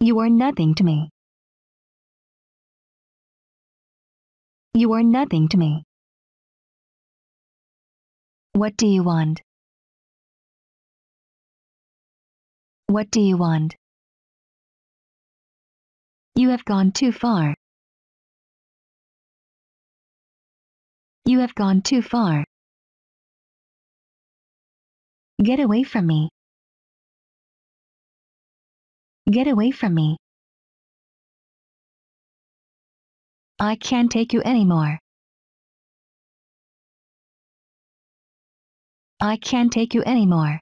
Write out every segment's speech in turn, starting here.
You are nothing to me. You are nothing to me. What do you want? What do you want? You have gone too far. You have gone too far. Get away from me. Get away from me. I can't take you anymore. I can't take you anymore.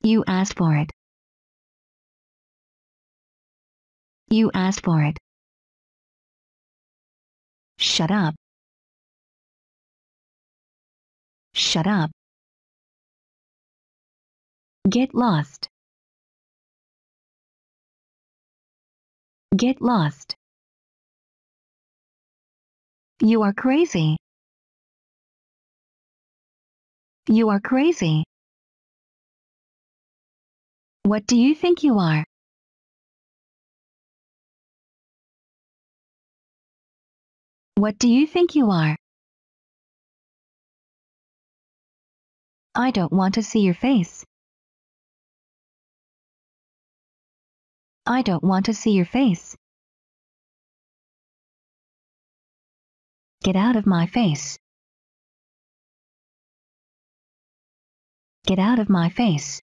You asked for it. You asked for it. Shut up. Shut up. Get lost. Get lost. You are crazy. You are crazy. What do you think you are? What do you think you are? I don't want to see your face. I don't want to see your face. Get out of my face. Get out of my face.